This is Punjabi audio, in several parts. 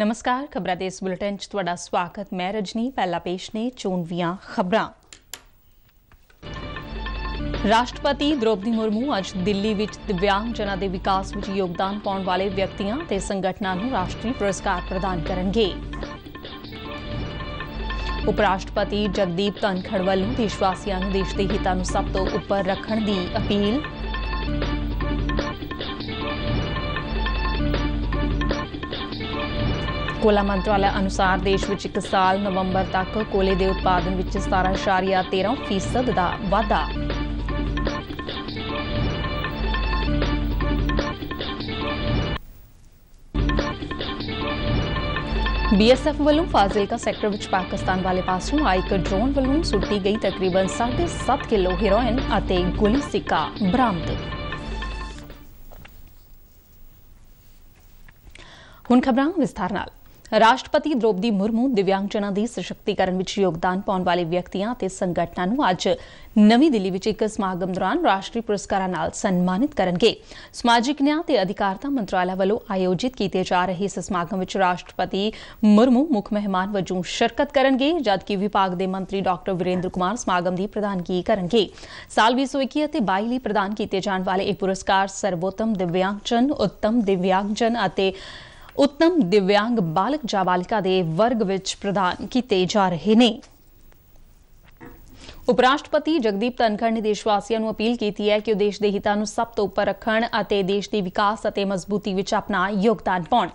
ਨਮਸਕਾਰ ਖਬਰਾਂ ਦੇ ਇਸ ਬੁਲੇਟਿਨ 'ਚ ਤੁਹਾਡਾ ਸਵਾਗਤ ਮੈਂ ਰਜਨੀ ਪਹਿਲਾ ਪੇਸ਼ ਨੇ ਚੋਣਵੀਆਂ ਖਬਰਾਂ ਰਾਸ਼ਟਰਪਤੀ ਦ੍ਰੋਪਦੀ ਮੁਰਮੂ ਅੱਜ ਦਿੱਲੀ ਵਿੱਚ ਦਿਵਿਆਂਗ ਜਨਾਂ ਦੇ ਵਿਕਾਸ ਵਿੱਚ ਯੋਗਦਾਨ ਪਾਉਣ ਵਾਲੇ ਵਿਅਕਤੀਆਂ ਤੇ ਸੰਗਠਨਾਂ ਨੂੰ ਰਾਸ਼ਟਰੀ ਪੁਰਸਕਾਰ ਪ੍ਰਦਾਨ ਕਰਨਗੇ ਉਪ ਰਾਸ਼ਟਰਪਤੀ ਜਗਦੀਪ ਧਨਖੜ ਵੱਲੋਂ ਦੇਸ਼ਵਾਸੀਆਂ ਨੂੰ ਦੇਸ਼ ਦੇ ਹਿੱਤਾਂ ਨੂੰ ਸਭ ਤੋਂ ਉੱਪਰ ਰੱਖਣ ਦੀ ਅਪੀਲ ਕੋਲਾ ਮੰਤਰਾਲਾ ਅਨੁਸਾਰ ਦੇਸ਼ ਵਿੱਚ ਇੱਕ ਸਾਲ ਨਵੰਬਰ ਤੱਕ ਕੋਲੇ ਦੇ ਉਤਪਾਦਨ ਵਿੱਚ 17.13% ਦਾ ਵਾਧਾ ਬੀਐਸਐਫ ਵੱਲੋਂ ਫਾਜ਼ਿਲਕਾ ਸੈਕਟਰ ਵਿੱਚ ਪਾਕਿਸਤਾਨ ਵਾਲੇ ਪਾਸੋਂ ਆਇਕ ਡਰੋਨ ਵੱਲੋਂ ਸੁੱਟੀ ਗਈ ਤਕਰੀਬਨ 7.7 ਕਿਲੋ ਹੀਰੋਇਨ ਅਤੇ ਗੋਲੀ ਸਿੱਕਾ ਬਰਾਮਦ ਹੁਣ ਖਬਰਾਂ ਵਿਸਥਾਰ ਨਾਲ ਰਾਸ਼ਟਰਪਤੀ ਦ੍ਰੋਪਦੀ ਮੁਰਮੂ ਦਿਵਿਆਂਗਜਨਾਂ ਦੀ ਸਸ਼ਕਤੀਕਰਨ ਵਿੱਚ ਯੋਗਦਾਨ ਪਾਉਣ ਵਾਲੇ ਵਿਅਕਤੀਆਂ ਅਤੇ ਸੰਗਠਨਾਂ ਨੂੰ ਅੱਜ ਨਵੀਂ ਦਿੱਲੀ ਵਿੱਚ ਇੱਕ ਸਮਾਗਮ ਦੌਰਾਨ ਰਾਸ਼ਟਰੀ ਪੁਰਸਕਾਰਾਂ ਨਾਲ ਸਨਮਾਨਿਤ ਕਰਨਗੇ ਸਮਾਜਿਕ ਨਿਆਂ ਤੇ ਅਧਿਕਾਰਤਾ ਮੰਤਰਾਲਾ ਵੱਲੋਂ ਆਯੋਜਿਤ ਕੀਤੇ ਜਾ ਰਹੇ ਇਸ ਸਮਾਗਮ ਵਿੱਚ ਰਾਸ਼ਟਰਪਤੀ ਮੁਰਮੂ ਮੁੱਖ ਮਹਿਮਾਨ ਵਜੋਂ ਸ਼ਿਰਕਤ ਕਰਨਗੇ ਜਦਕਿ ਵਿਭਾਗ ਦੇ ਮੰਤਰੀ ਡਾਕਟਰ ਵਿਰੇਂਦਰ ਕੁਮਾਰ ਸਮਾਗਮ ਦੀ ਪ੍ਰਧਾਨਗੀ ਕਰਨਗੇ ਸਾਲ 2021 ਅਤੇ 22 ਲਈ ਪ੍ਰਦਾਨ ਕੀਤੇ ਜਾਣ ਵਾਲੇ ਇਹ ਪੁਰਸਕਾਰ ਸਰਵੋਤਮ ਦਿਵਿਆਂਗਜਨ ਉੱਤਮ ਦਿਵਿਆਂਗਜਨ ਅਤੇ ਉੱਤਮ ਦਿਵਿਆਂਗ ਬਾਲਕ ਜਾਂ ਬਾਲਿਕਾ ਦੇ ਵਰਗ ਵਿੱਚ ਪ੍ਰਦਾਨ ਕੀਤੇ ਜਾ ਰਹੇ ਨੇ ਉਪ ਰਾਸ਼ਟਰਪਤੀ ਜਗਦੀਪ ਧਨਖੜ ਨੇ ਦੇਸ਼ ਵਾਸੀਆਂ ਨੂੰ ਅਪੀਲ ਕੀਤੀ ਹੈ ਕਿ ਉਹ ਦੇਸ਼ ਦੇ ਹਿੱਤਾਂ ਨੂੰ ਸਭ ਤੋਂ ਉੱਪਰ ਰੱਖਣ ਅਤੇ ਦੇਸ਼ ਦੇ ਵਿਕਾਸ ਅਤੇ ਮਜ਼ਬੂਤੀ ਵਿੱਚ ਆਪਣਾ ਯੋਗਦਾਨ ਪਾਉਣ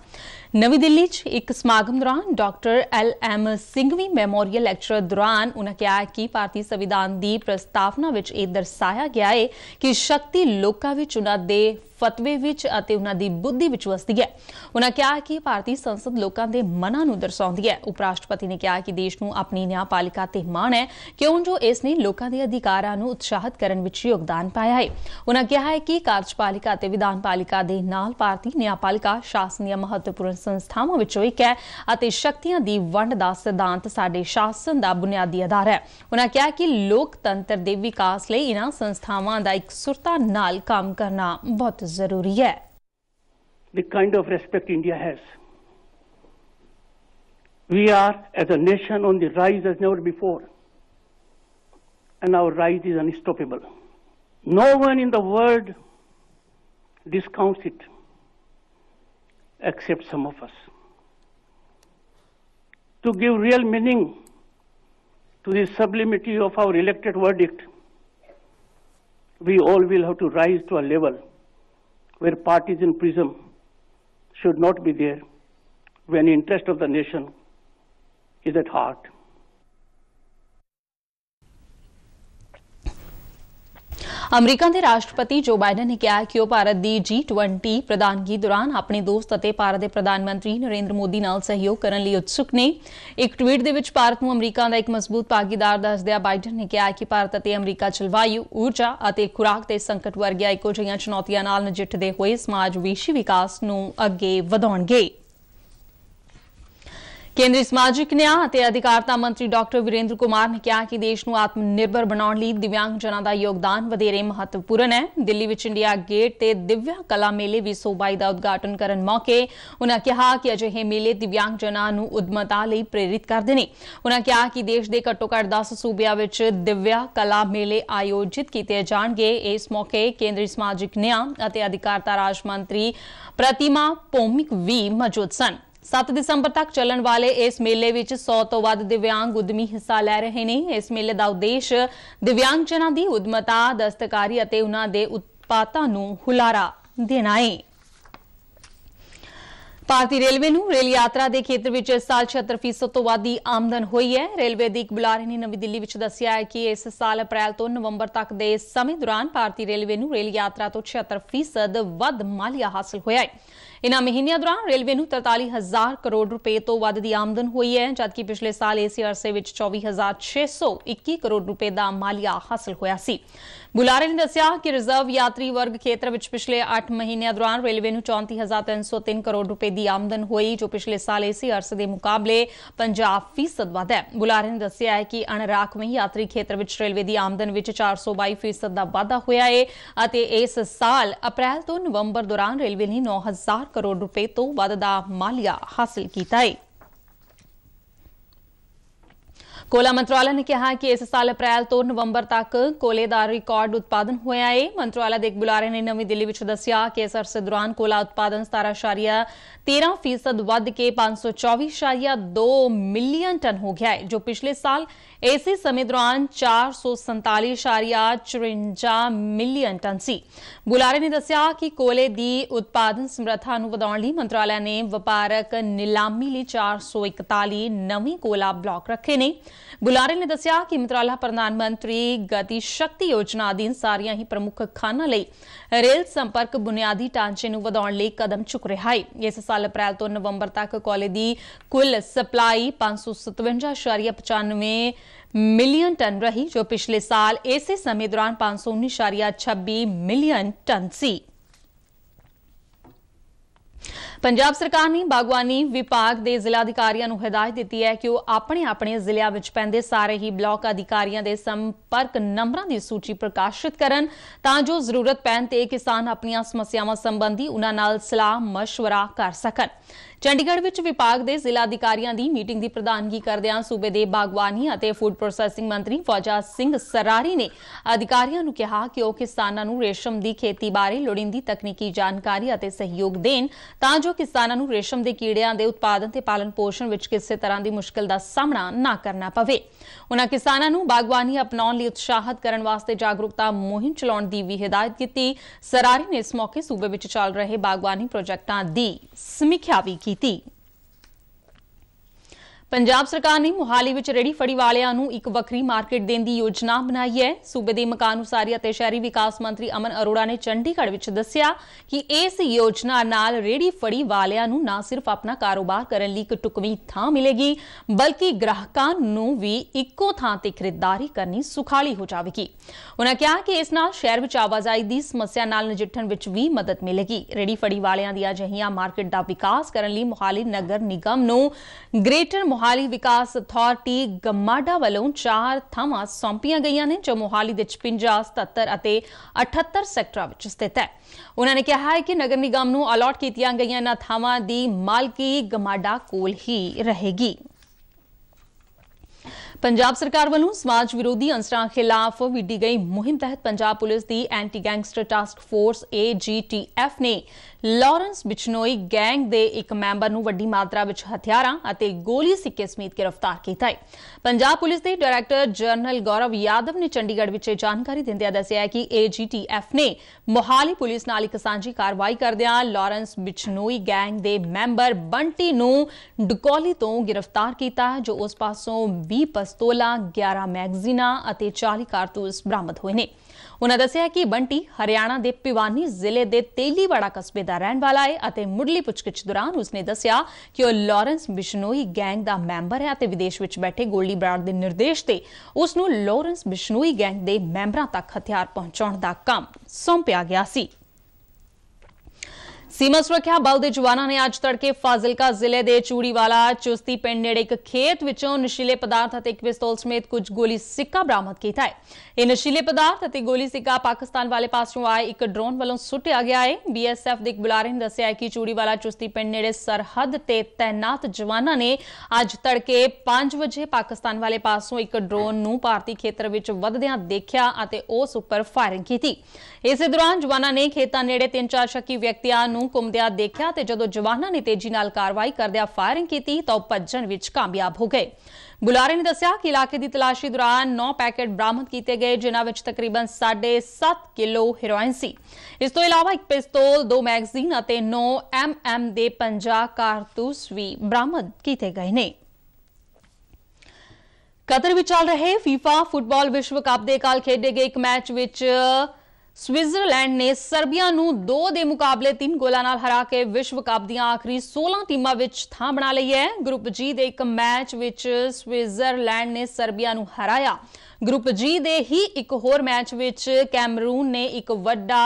ਨਵੀਂ ਦਿੱਲੀ 'ਚ ਇੱਕ ਸਮਾਗਮ ਦੌਰਾਨ doctor L M Singhvi memorial lecture ਦੌਰਾਨ ਉਹਨਾਂ ਕਿਹਾ ਕਿ ਭਾਰਤੀ ਸੰਵਿਧਾਨ ਦੀ ਪ੍ਰਸਤਾਵਨਾ ਵਿੱਚ ਇਹ ਦਰਸਾਇਆ ਗਿਆ ਹੈ ਕਿ ਸ਼ਕਤੀ ਲੋਕਾਂ ਵਿੱਚ ਉਹਨਾਂ ਦੇ ਫਤਵੇ ਵਿੱਚ ਅਤੇ ਉਹਨਾਂ ਦੀ ਬੁੱਧੀ ਵਿੱਚ ਵਸਦੀ ਹੈ ਉਹਨਾਂ ਕਿਹਾ ਕਿ ਭਾਰਤੀ ਸੰਸਦ ਲੋਕਾਂ ਦੇ ਮਨਾਂ ਨੂੰ ਦਰਸਾਉਂਦੀ ਹੈ ਉਪ ਰਾਸ਼ਟਰਪਤੀ ਨੇ ਕਿਹਾ ਕਿ ਦੇਸ਼ ਨੂੰ ਆਪਣੀ ਨਿਆਂਪਾਲਿਕਾ ਤੇ ਮਾਣ ਹੈ ਕਿਉਂ ਜੋ ਇਸ ਨੇ ਲੋਕਾਂ ਦੇ ਅਧਿਕਾਰਾਂ ਨੂੰ ਉਤਸ਼ਾਹਿਤ ਕਰਨ ਵਿੱਚ ਯੋਗਦਾਨ ਪਾਇਆ ਹੈ ਉਹਨਾਂ ਕਿਹਾ ਹੈ ਕਿ ਕਾਰਜਪਾਲਿਕਾ ਅਤੇ ਵਿਧਾਨਪਾਲਿਕਾ ਦੇ ਨਾਲ ਭਾਰਤੀ ਨਿਆਂਪਾਲਿਕਾ ਸ਼ਾਸਨ ਦੀਆਂ ਮਹੱਤਵਪੂਰਨ ਸੰਸਥਾਵਾਂ ਵਿੱਚੋਂ ਇੱਕ ਹੈ ਅਤੇ ਸ਼ਕਤੀਆਂ ਦੀ ਵੰਡ ਦਾ ਸਿਧਾਂਤ ਸਾਡੇ ਸ਼ਾਸਨ ਦਾ ਬੁਨਿਆਦੀ ਆਧਾਰ ਹੈ ਉਹਨਾਂ ਕਿਹਾ ਕਿ ਲੋਕਤੰਤਰ ਦੇ ਵਿਕਾਸ ਲਈ ਇਹਨਾਂ ਸੰਸਥਾਵਾਂ ਦਾ ਇੱਕ ਸੁਰਤਾ ਨਾਲ ਕੰਮ ਕਰਨਾ ਬਹੁਤ ਜ਼ਰੂਰੀ ਹੈ the kind of respect India has. We are, as a nation, on the rise as never before. And our rise is unstoppable. No one in the world discounts it. except some of us. To give real meaning to the sublimity of our elected verdict, we all will have to rise to a level where partisan prism should not be there when the interest of the nation is at heart. America ਦੇ ਰਾਸ਼ਟਰਪਤੀ ਜੋ ਬਾਈਡਨ ਨੇ ਕਿਹਾ ਕਿ ਉਹ ਭਾਰਤ ਦੀ G20 ਪ੍ਰਧਾਨਗੀ ਦੌਰਾਨ ਆਪਣੇ ਦੋਸਤ ਅਤੇ ਭਾਰਤ ਦੇ ਪ੍ਰਧਾਨ ਮੰਤਰੀ ਨਰਿੰਦਰ ਮੋਦੀ ਨਾਲ ਸਹਿਯੋਗ ਕਰਨ ਲਈ ਉਤਸੁਕ ਨੇ ਇੱਕ ਟਵੀਟ ਦੇ ਵਿੱਚ ਭਾਰਤ ਨੂੰ ਅਮਰੀਕਾ ਦਾ ਇੱਕ ਮਜ਼ਬੂਤ ਭਾਗੀਦਾਰ ਦੱਸਦਿਆਂ ਬਾਈਡਨ ਨੇ ਕਿਹਾ ਕਿ ਭਾਰਤ ਅਤੇ ਅਮਰੀਕਾ ਜਲਵਾਯੂ, ਊਰਜਾ ਅਤੇ ਖੁਰਾਕ ਦੇ ਸੰਕਟ ਵਰਗੀਆਂ ਇੱਕੋ ਜਿਹੀਆਂ ਚੁਣੌਤੀਆਂ ਨਾਲ ਨਜਿੱਠਦੇ ਹੋਏ ਸਮਾਜ ਵਿਸ਼ੀ ਵਿਕਾਸ ਨੂੰ ਅੱਗੇ ਵਧਾਉਣਗੇ। ਕੇਂਦਰੀ ਸਮਾਜਿਕ ਨਿਆਂ ਅਤੇ ਅਧਿਕਾਰਤਾ ਮੰਤਰੀ ਡਾਕਟਰ ਵਿਰੇਂਦਰ ਕੁਮਾਰ ਨੇ ਕਿਹਾ ਕਿ ਦੇਸ਼ ਨੂੰ ਆਤਮ ਨਿਰਭਰ ਬਣਾਉਣ ਲਈ ਦਿਵਿਆਂਗ ਜਨਾਂ ਦਾ ਯੋਗਦਾਨ ਵਧੇਰੇ ਮਹੱਤਵਪੂਰਨ ਹੈ ਦਿੱਲੀ ਵਿੱਚ ਇੰਡੀਆ ਗੇਟ ਤੇ ਦਿਵਿਆ ਕਲਾ ਮੇਲੇ 2022 ਦਾ ਉਦਘਾਟਨ ਕਰਨ ਮੌਕੇ ਉਨ੍ਹਾਂ ਕਿਹਾ ਕਿ ਅਜਿਹੇ ਮੇਲੇ ਦਿਵਿਆਂਗ ਜਨਾਂ ਨੂੰ ਉਦਮਤਾ ਲਈ ਪ੍ਰੇਰਿਤ ਕਰਦੇ ਨੇ ਉਨ੍ਹਾਂ ਕਿਹਾ ਕਿ ਦੇਸ਼ ਦੇ ਘੱਟੋ-ਘੱਟ 10 ਸੂਬਿਆਂ ਵਿੱਚ ਦਿਵਿਆ ਕਲਾ ਮੇਲੇ ਆਯੋਜਿਤ ਕੀਤੇ ਜਾਣਗੇ ਇਸ ਮੌਕੇ ਕੇਂਦਰੀ ਸਮਾਜਿਕ ਨਿਆਂ ਅਤੇ ਅਧਿਕਾਰਤਾ ਰਾਜ ਮੰਤਰੀ ਪ੍ਰਤਿਮਾ ਪੋਮਿਕ ਵੀ ਮੌਜੂਦ ਸਨ 7 ਦਸੰਬਰ ਤੱਕ ਚੱਲਣ ਵਾਲੇ ਇਸ ਮੇਲੇ ਵਿੱਚ 100 ਤੋਂ ਵੱਧ ਦਿਵਿਆਂਗ ਉਦਮੀ ਹਿੱਸਾ ਲੈ ਰਹੇ ਨੇ ਇਸ ਮੇਲੇ ਦਾ ਉਦੇਸ਼ ਜਨਾਂ ਦੀ ਉਦਮਤਾ ਦਸਤਕਾਰੀ ਅਤੇ ਉਹਨਾਂ ਦੇ ਉਤਪਾਦਾਂ ਨੂੰ ਹੁਲਾਰਾ ਦੇਣਾ ਹੈ ਭਾਰਤੀ ਰੇਲਵੇ ਨੂੰ ਰੇਲ ਯਾਤਰਾ ਦੇ ਖੇਤਰ ਵਿੱਚ ਇਸ ਸਾਲ 76% ਤੋਂ ਵੱਧ ਦੀ ਆਮਦਨ ਹੋਈ ਹੈ ਰੇਲਵੇ ਦੀ ਇੱਕ ਬੁਲਾਰੇ ਨੇ ਨਵੀਂ ਦਿੱਲੀ ਵਿੱਚ ਦੱਸਿਆ ਹੈ ਕਿ ਇਸ ਸਾਲ ਅਪ੍ਰੈਲ ਤੋਂ ਨਵੰਬਰ ਤੱਕ ਦੇ ਸਮੇਂ ਦੌਰਾਨ ਭਾਰਤੀ ਰੇਲਵੇ ਨੂੰ ਰੇਲ ਯਾਤਰਾ ਤੋਂ 76% ਵੱਧ ਮਾਲੀਆ ਹਾਸਲ ਹੋਇਆ ਹੈ ਇਨ੍ਹਾਂ ਮਹੀਨਿਆਂ ਦੌਰਾਨ ਰੇਲਵੇ ਨੂੰ 43000 ਕਰੋੜ ਰੁਪਏ ਤੋਂ ਵੱਧ ਦੀ ਆਮਦਨ ਹੋਈ ਹੈ ਜਦਕਿ ਪਿਛਲੇ ਸਾਲ ਇਸੇ ਅਰਸੇ ਵਿੱਚ 24621 ਕਰੋੜ ਰੁਪਏ ਦਾ ਮਾਲੀਆ ਹਾਸਲ ਹੋਇਆ ਸੀ ਬੁਲਾਰੇ ਨੇ ਦੱਸਿਆ ਕਿ ਰਿਜ਼ਰਵ ਯਾਤਰੀ ਵਰਗ ਖੇਤਰ ਵਿੱਚ ਪਿਛਲੇ 8 ਮਹੀਨਿਆਂ ਦੌਰਾਨ ਰੇਲਵੇ ਨੂੰ 34303 ਕਰੋੜ ਰੁਪਏ ਦੀ ਆਮਦਨ ਹੋਈ ਜੋ ਪਿਛਲੇ ਸਾਲ ਇਸੇ ਅਰਸੇ ਦੇ ਮੁਕਾਬਲੇ 50% ਵੱਧ ਹੈ ਬੁਲਾਰੇ ਨੇ ਦੱਸਿਆ ਹੈ ਕਿ ਅਣਰਾਖਵੇਂ ਯਾਤਰੀ ਖੇਤਰ ਵਿੱਚ ਰੇਲਵੇ ਦੀ ਆਮਦਨ ਵਿੱਚ 422% ਦਾ ਵਾਧਾ ਹੋਇਆ ਹੈ ਅਤੇ ਇਸ ਸਾਲ ਅਪ੍ਰੈਲ ਤੋਂ ਨਵੰਬਰ ਦੌਰਾਨ ਰੇਲਵੇ ਨੇ 9000 ਕਰੋੜ ਰੁਪਏ ਤੋਂ ਵੱਧ ਦਾ ਮਾਲੀਆ ਹਾਸਲ ਕੀਤਾ ਹੈ ਕੋਲਾ ਮੰਤਰਾਲਾ ਨੇ ਕਿਹਾ ਕਿ ਇਸ ਸਾਲ ਅਪ੍ਰੈਲ ਤੋਂ ਨਵੰਬਰ ਤੱਕ ਕੋਲੇ ਦਾ ਰਿਕਾਰਡ ਉਤਪਾਦਨ ਹੋਇਆ ਹੈ ਮੰਤਰਾਲਾ ਦੇ ਇੱਕ ਬੁਲਾਰੇ ਨੇ ਨਵੀਂ ਦਿੱਲੀ ਵਿੱਚ ਦੱਸਿਆ ਕਿ ਇਸ ਅਰਸੇ ਦੌਰਾਨ ਕੋਲਾ ਉਤਪਾਦਨ 17.13% ਵੱਧ ਕੇ 524.2 ਮਿਲੀਅਨ ਟਨ ਹੋ ਗਿਆ ਹੈ ਜੋ ਪਿਛਲੇ ਸਾਲ ਇਸੇ ਸਮੇਂ ਦੌਰਾਨ 447.54 ਮਿਲੀਅਨ ਟਨ ਸੀ ਬੁਲਾਰੇ ਨੇ ਦੱਸਿਆ ਕਿ ਕੋਲੇ ਦੀ ਉਤਪਾਦਨ ਸਮਰੱਥਾ ਨੂੰ ਵਧਾਉਣ ਲਈ ਮੰਤਰਾਲਾ ਨੇ ਵਪਾਰਕ ਨਿਲਾਮੀ ਲਈ 441 ਨਵੇਂ ਕੋਲਾ ਬਲਾਕ ਰੱਖੇ ਨੇ ਬੁਲਾਰੇ ਨੇ ਦੱਸਿਆ ਕਿ ਮੰਤਰਾਲਾ ਪ੍ਰਧਾਨ ਮੰਤਰੀ ਗਤੀ ਸ਼ਕਤੀ ਯੋਜਨਾ ਅਧੀਨ ਸਾਰੀਆਂ ਹੀ ਪ੍ਰਮੁੱਖ ਖਾਨਾਂ ਲਈ ਰੇਲ ਸੰਪਰਕ ਬੁਨਿਆਦੀ ਢਾਂਚੇ ਨੂੰ ਵਧਾਉਣ ਲਈ ਕਦਮ ਚੁੱਕ ਰਿਹਾ ਹੈ ਇਸ ਸਾਲ ਅਪ੍ਰੈਲ ਤੋਂ ਨਵੰਬਰ ਤੱਕ ਕੋਲੇ ਦੀ ਕੁੱਲ ਸਪਲਾਈ 557.95 ਮਿਲੀਅਨ ਟਨ ਰਹੀ ਜੋ ਪਿਛਲੇ ਸਾਲ ਇਸੇ ਸਮੇਂ ਦੌਰਾਨ 519.26 ਮਿਲੀਅਨ ਟਨ ਸੀ ਪੰਜਾਬ ਸਰਕਾਰ ਨੇ ਬਾਗਵਾਨੀ ਵਿਭਾਗ ਦੇ ਜ਼ਿਲ੍ਹਾ ਅਧਿਕਾਰੀਆਂ ਨੂੰ ਹਦਾਇਤ ਦਿੱਤੀ ਹੈ ਕਿ ਉਹ ਆਪਣੇ ਆਪਣੇ ਜ਼ਿਲ੍ਹਿਆਂ ਵਿੱਚ ਪੈਂਦੇ ਸਾਰੇ ਹੀ ਬਲਾਕ ਅਧਿਕਾਰੀਆਂ ਦੇ ਸੰਪਰਕ ਨੰਬਰਾਂ ਦੀ ਸੂਚੀ ਪ੍ਰਕਾਸ਼ਿਤ ਕਰਨ ਤਾਂ ਜੋ ਜ਼ਰੂਰਤ ਪੈਣ ਤੇ ਕਿਸਾਨ ਆਪਣੀਆਂ ਸਮੱਸਿਆਵਾਂ ਸੰਬੰਧੀ ਉਹਨਾਂ ਨਾਲ ਸਲਾਹ مشورہ ਕਰ ਸਕਣ ਚੰਡੀਗੜ੍ਹ ਵਿੱਚ ਵਿਭਾਗ ਦੇ ਜ਼ਿਲ੍ਹਾ ਅਧਿਕਾਰੀਆਂ ਦੀ ਮੀਟਿੰਗ ਦੀ ਪ੍ਰਧਾਨਗੀ ਕਰਦਿਆਂ ਸੂਬੇ ਦੇ ਬਾਗਵਾਨੀ ਅਤੇ ਫੂਡ ਪ੍ਰੋਸੈਸਿੰਗ ਮੰਤਰੀ ਫੌਜਾ ਸਿੰਘ ਸਰਾਰੀ ਨੇ ਅਧਿਕਾਰੀਆਂ ਨੂੰ ਕਿਹਾ ਕਿ ਉਹ ਕਿਸਾਨਾਂ ਨੂੰ ਰੇਸ਼ਮ ਦੀ ਖੇਤੀ ਬਾਰੇ ਲੋੜੀਂਦੀ ਤਕਨੀਕੀ ਜਾਣਕਾਰੀ ਅਤੇ ਸਹਿਯੋਗ ਦੇਣ ਤਾਂ ਜੋ ਕਿਸਾਨਾਂ ਨੂੰ ਰੇਸ਼ਮ ਦੇ ਕੀੜਿਆਂ ਦੇ ਉਤਪਾਦਨ ਤੇ ਪਾਲਣ ਪੋਸ਼ਣ ਵਿੱਚ ਕਿਸੇ ਤਰ੍ਹਾਂ ਦੀ ਮੁਸ਼ਕਲ ਦਾ ਸਾਹਮਣਾ ਨਾ ਕਰਨਾ ਪਵੇ ਉਹਨਾਂ ਕਿਸਾਨਾਂ ਨੂੰ ਬਾਗਬਾਨੀ ਅਪਣਾਉਣ ਲਈ ਉਤਸ਼ਾਹਤ ਕਰਨ ਵਾਸਤੇ ਜਾਗਰੂਕਤਾ ਮੁਹਿੰਮ ਚਲਾਉਣ ਦੀ ਵੀ ਹਦਾਇਤ ਕੀਤੀ ਸਰਾਰੀ ਨੇ ਇਸ ਮੌਕੇ ਸੂਬੇ ਵਿੱਚ ਚੱਲ ਰਹੇ ਬਾਗਬਾਨੀ ਪ੍ਰੋਜੈਕਟਾਂ ਦੀ ਸਮੀਖਿਆ ਵੀ ਕੀਤੀ ਪੰਜਾਬ ਸਰਕਾਰ ਨੇ ਮੁਹਾਲੀ ਵਿੱਚ ਰੇੜੀ ਫੜੀ ਵਾਲਿਆਂ ਨੂੰ ਇੱਕ ਵੱਖਰੀ ਮਾਰਕੀਟ ਦੇਣ ਦੀ ਯੋਜਨਾ ਬਣਾਈ ਹੈ ਸੂਬੇ ਦੇ ਮਕਾਨ ਉਸਾਰੀ ਅਤੇ ਸ਼ਹਿਰੀ ਵਿਕਾਸ ਮੰਤਰੀ ਅਮਨ ਅਰੋੜਾ ਨੇ ਚੰਡੀਗੜ੍ਹ ਵਿੱਚ ਦੱਸਿਆ ਕਿ ਇਸ ਯੋਜਨਾ ਨਾਲ ਰੇੜੀ ਫੜੀ ਵਾਲਿਆਂ ਨੂੰ ਨਾ ਸਿਰਫ ਆਪਣਾ ਕਾਰੋਬਾਰ ਕਰਨ ਲਈ ਇੱਕ ਟੁਕਵੀਂ ਥਾਂ ਮਿਲੇਗੀ ਬਲਕਿ ਗ੍ਰਾਹਕਾਂ ਨੂੰ ਵੀ ਇੱਕੋ ਥਾਂ ਤੇ ਖਰੀਦਦਾਰੀ ਕਰਨੀ ਸੁਖਾਲੀ ਹੋ ਜਾਵੇਗੀ ਉਹਨਾਂ ਕਿਹਾ ਕਿ ਇਸ ਨਾਲ ਸ਼ਹਿਰ ਵਿੱਚ ਆਵਾਜਾਈ ਦੀ ਸਮੱਸਿਆ ਨਾਲ ਨਜਿੱਠਣ ਵਿੱਚ ਵੀ ਮਦਦ ਮਿਲੇਗੀ ਰੇੜੀ ਫੜੀ ਵਾਲਿਆਂ ਦੀਆਂ ਅਜਿਹੀਆਂ ਮਾਰਕੀਟ ਦਾ ਵਿਕਾਸ ਕਰਨ ਲਈ ਮੁਹਾਲੀ ਨਗਰ ਨਿਗਮ ਨੂੰ ਗ੍ਰੇਟਰ ਮੋਹਾਲੀ ਵਿਕਾਸ ਅਥਾਰਟੀ ਗੰਮਾਡਾ ਵੱਲੋਂ ਚਾਰ ਥਾਵਾਂ ਸੌਂਪੀਆਂ ਗਈਆਂ ਨੇ ਜੋ ਮੋਹਾਲੀ ਦੇ 56 77 ਅਤੇ 78 ਸੈਕਟਰਾਂ ਵਿੱਚ ਸਥਿਤ ਹੈ ਉਹਨਾਂ ਨੇ ਕਿਹਾ ਹੈ ਕਿ ਨਗਰ ਨਿਗਮ ਨੂੰ ਅਲਾਟ ਕੀਤੀਆਂ ਗਈਆਂ ਇਹਨਾਂ ਥਾਵਾਂ ਦੀ ਮਾਲਕੀ ਗੰਮਾਡਾ ਕੋਲ ਹੀ ਰਹੇਗੀ ਪੰਜਾਬ ਸਰਕਾਰ ਵੱਲੋਂ ਸਮਾਜ ਵਿਰੋਧੀ ਅੰਸਰਾਂ ਖਿਲਾਫ ਵਿੱਢੀ ਗਈ ਮੁਹਿੰਮ ਤਹਿਤ ਪੰਜਾਬ ਪੁਲਿਸ ਦੀ anti gangster task force AGTF ਨੇ ਲਾਰੈਂਸ ਬਿਚਨੋਈ ਗੈਂਗ ਦੇ ਇੱਕ ਮੈਂਬਰ ਨੂੰ ਵੱਡੀ ਮਾਤਰਾ ਵਿੱਚ ਹਥਿਆਰਾਂ ਅਤੇ ਗੋਲੀ ਸਿੱਕੇ ਸਮੇਤ ਗ੍ਰਿਫਤਾਰ ਕੀਤਾ ਹੈ ਪੰਜਾਬ ਪੁਲਿਸ ਦੇ ਡਾਇਰੈਕਟਰ ਜਨਰਲ ਗੌਰਵ ਯਾਦਵ ਨੇ ਚੰਡੀਗੜ੍ਹ ਵਿੱਚ ਜਾਣਕਾਰੀ ਦਿੰਦਿਆਂ ਦੱਸਿਆ ਕਿ ਏਜੀਟੀਐਫ ਨੇ ਮੋਹਾਲੀ ਪੁਲਿਸ ਨਾਲ ਇੱਕ ਸਾਂਝੀ ਕਾਰਵਾਈ ਕਰਦਿਆਂ ਲਾਰੈਂਸ ਬਿਚਨੋਈ ਗੈਂਗ ਦੇ ਮੈਂਬਰ ਬੰਟੀ ਨੂੰ ਡਕੋਲੀ ਤੋਂ ਗ੍ਰਿਫਤਾਰ ਕੀਤਾ ਜੋ ਉਸ ਪਾਸੋਂ 20 ਪਿਸਤੌਲਾਂ 11 ਮੈਗਜ਼ੀਨਾਂ ਅਤੇ 40 ਕਾਰਤੂਸ ਬਰਾਮਦ ਹੋਏ ਨੇ ਉਹਨਾਂ ਦੱਸਿਆ ਕਿ ਬੰਟੀ ਹਰਿਆਣਾ ਦੇ ਪਿਵਾਨੀ ਜ਼ਿਲ੍ਹੇ ਦੇ ਤੇਲੀਵਾੜਾ ਕਸਬੇ ਦਾ ਦਾ ਰਹਿਣ ਵਾਲਾ ਹੈ ਅਤੇ ਮੁੱਢਲੀ ਪੁੱਛਗਿੱਛ ਦੌਰਾਨ ਉਸਨੇ ਦੱਸਿਆ ਕਿ ਉਹ ਲਾਰੈਂਸ ਬਿਸ਼ਨੋਈ ਗੈਂਗ ਦਾ ਮੈਂਬਰ ਹੈ ਅਤੇ ਵਿਦੇਸ਼ ਵਿੱਚ ਬੈਠੇ ਗੋਲਡੀ ਬਰਾੜ ਦੇ ਨਿਰਦੇਸ਼ ਤੇ ਉਸ ਨੂੰ ਲਾਰੈਂਸ ਬਿਸ਼ਨੋਈ ਗੈਂਗ ਦੇ ਮੈਂਬਰਾਂ ਤੱਕ ਹਥਿਆਰ ਪਹੁੰਚਾਉਣ ਦਾ ਕੰਮ ਸੌਂਪਿਆ ਗਿਆ ਸੀ ਸੀਮਾ ਸੁਰੱਖਿਆ ਬਲ ਦੇ ਜਵਾਨਾਂ ਨੇ ਅੱਜ ਤੜਕੇ ਫਾਜ਼ਿਲਕਾ ਜ਼ਿਲ੍ਹੇ ਦੇ ਚੂੜੀਵਾਲਾ ਚੁਸਤੀ ਪਿੰਡ ਨੇੜੇ ਇੱਕ ਖੇਤ ਵਿੱਚੋਂ ਨਸ਼ੀਲੇ ਪਦਾਰਥ ਅਤੇ ਇੱਕ ਪਿਸਤੌਲ ਸਮੇਤ ਕੁਝ ਗੋਲੀ ਸਿੱਕਾ ਬਰਾਮਦ ਕੀਤਾ ਹੈ ਇਹ ਨਸ਼ੀਲੇ ਪਦਾਰਥ ਅਤੇ ਗੋਲੀ ਸਿੱਕਾ ਪਾਕਿਸਤਾਨ ਵਾਲੇ ਪਾਸੋਂ ਆਏ ਇੱਕ ਡਰੋਨ ਵੱਲੋਂ ਸੁੱਟਿਆ ਗਿਆ ਹੈ ਬੀਐਸਐਫ ਦੇ ਇੱਕ ਬੁਲਾਰੇ ਨੇ ਦੱਸਿਆ ਕਿ ਚੂੜੀਵਾਲਾ ਚੁਸਤੀ ਪਿੰਡ ਨੇੜੇ ਸਰਹੱਦ ਤੇ ਤੈਨਾਤ ਜਵਾਨਾਂ ਨੇ ਅੱਜ ਤੜਕੇ 5 ਵਜੇ ਪਾਕਿਸਤਾਨ ਵਾਲੇ ਪਾਸੋਂ ਇੱਕ ਡਰੋਨ ਨੂੰ ਭਾਰਤੀ ਖੇਤਰ ਵਿੱਚ ਵੱਧਦਿਆਂ ਦੇਖਿਆ ਅਤੇ ਉਸ ਉੱਪਰ ਫਾਇਰਿੰਗ ਕੀਤੀ ਇਸੇ ਦੌਰਾਨ ਜਵਾਨਾਂ ਨੇ ਖੇਤਾਂ ਨੇੜੇ ਤਿੰਨ ਚਾਰ ਸ਼ੱਕੀ ਵਿਅਕਤੀਆਂ ਨੂੰ ਨੂੰ ਘੁੰਮਦਿਆਂ ਦੇਖਿਆ ਤੇ ਜਦੋਂ ਜਵਾਨਾਂ ਨੇ ਤੇਜ਼ੀ ਨਾਲ ਕਾਰਵਾਈ ਕਰਦਿਆਂ ਫਾਇਰਿੰਗ ਕੀਤੀ ਤਾਂ ਭੱਜਣ ਵਿੱਚ ਕਾਮਯਾਬ ਹੋ ਗਏ ਬੁਲਾਰੇ ਨੇ ਦੱਸਿਆ ਕਿ ਇਲਾਕੇ ਦੀ ਤਲਾਸ਼ੀ ਦੌਰਾਨ 9 ਪੈਕੇਟ ਬਰਾਮਦ ਕੀਤੇ ਗਏ ਜਿਨ੍ਹਾਂ ਵਿੱਚ ਤਕਰੀਬਨ 7.5 ਕਿਲੋ ਹੈਰੋਇਨ ਸੀ ਇਸ ਤੋਂ ਇਲਾਵਾ ਇੱਕ ਪਿਸਤੌਲ, ਦੋ ਮੈਗਜ਼ੀਨ ਅਤੇ 9 ਐਮਐਮ ਦੇ 50 ਕਾਰਤੂਸ ਵੀ ਬਰਾਮਦ ਕੀਤੇ ਗਏ ਨੇ। ਕਤਰ ਵਿੱਚ ਚੱਲ ਰਹੇ FIFA ਫੁੱਟਬਾਲ ਵਿਸ਼ਵ ਕੱਪ ਦੇ ਕੱਲ ਖੇਡੇ ਗਏ ਇੱਕ ਮੈਚ ਵਿੱਚ ਸਵਿਟਜ਼ਰਲੈਂਡ ਨੇ ਸਰਬੀਆ ਨੂੰ 2 ਦੇ ਮੁਕਾਬਲੇ 3 ਗੋਲਾਂ ਨਾਲ ਹਰਾ ਕੇ ਵਿਸ਼ਵ ਕੱਪ ਦੀਆਂ ਆਖਰੀ 16 ਟੀਮਾਂ ਵਿੱਚ ਥਾਂ ਬਣਾ ਲਈ ਹੈ ਗਰੁੱਪ ਜੀ ਦੇ ਇੱਕ ਮੈਚ ਵਿੱਚ ਸਵਿਟਜ਼ਰਲੈਂਡ ਨੇ ਸਰਬੀਆ ਨੂੰ ਹਰਾਇਆ ਗਰੁੱਪ ਜੀ ਦੇ ਹੀ ਇੱਕ ਹੋਰ ਮੈਚ ਵਿੱਚ ਕੈਮਰੂਨ ਨੇ ਇੱਕ ਵੱਡਾ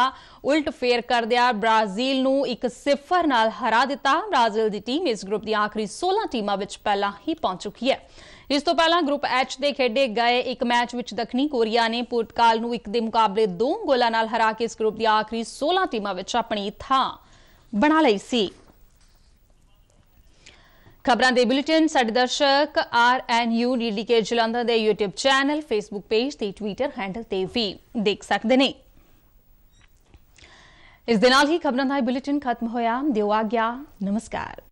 ਉਲਟ ਫੇਰ ਕਰਦਿਆ ਬ੍ਰਾਜ਼ੀਲ ਨੂੰ 1-0 ਨਾਲ ਹਰਾ ਦਿੱਤਾ ਬ੍ਰਾਜ਼ੀਲ ਦੀ ਟੀਮ ਇਸ ਗਰੁੱਪ ਦੀ ਆਖਰੀ 16 ਟੀਮਾਂ ਵਿੱਚ ਪਹਿਲਾਂ ਹੀ ਪਹੁੰਚ ਚੁੱਕੀ ਹੈ ਇਸ ਤੋਂ ਪਹਿਲਾਂ ਗਰੁੱਪ ਐਚ ਦੇ ਖੇਡੇ ਗਏ ਇੱਕ ਮੈਚ ਵਿੱਚ ਦੱਖਣੀ ਕੋਰੀਆ ਨੇ ਪੁਰਤਗਾਲ ਨੂੰ ਇੱਕ ਦੇ ਮੁਕਾਬਲੇ 2 ਗੋਲਾਂ ਨਾਲ ਹਰਾ ਕੇ ਇਸ ਗਰੁੱਪ ਦੀ ਆਖਰੀ 16 ਟੀਮਾਂ ਵਿੱਚ ਆਪਣੀ ਥਾਂ ਬਣਾ ਲਈ ਸੀ ਖਬਰਾਂ ਦੇ ਬੁਲੇਟਿਨ ਸਾਡੇ ਦਰਸ਼ਕ ਆਰ ਐਨ ਯੂ ਡੀਡੀ ਕੇ ਜਲੰਧਰ ਦੇ YouTube ਚੈਨਲ Facebook ਪੇਜ ਤੇ Twitter ਹੈਂਡਲ ਤੇ ਵੀ ਦੇਖ ਸਕਦੇ ਨੇ ਇਸ ਦੇ ਨਾਲ ਹੀ ਖਬਰਾਂ ਦਾ ਬੁਲੇਟਿਨ ਖਤਮ ਹੋਇਆ ਦਿਓ ਆ ਗਿਆ ਨਮਸਕਾਰ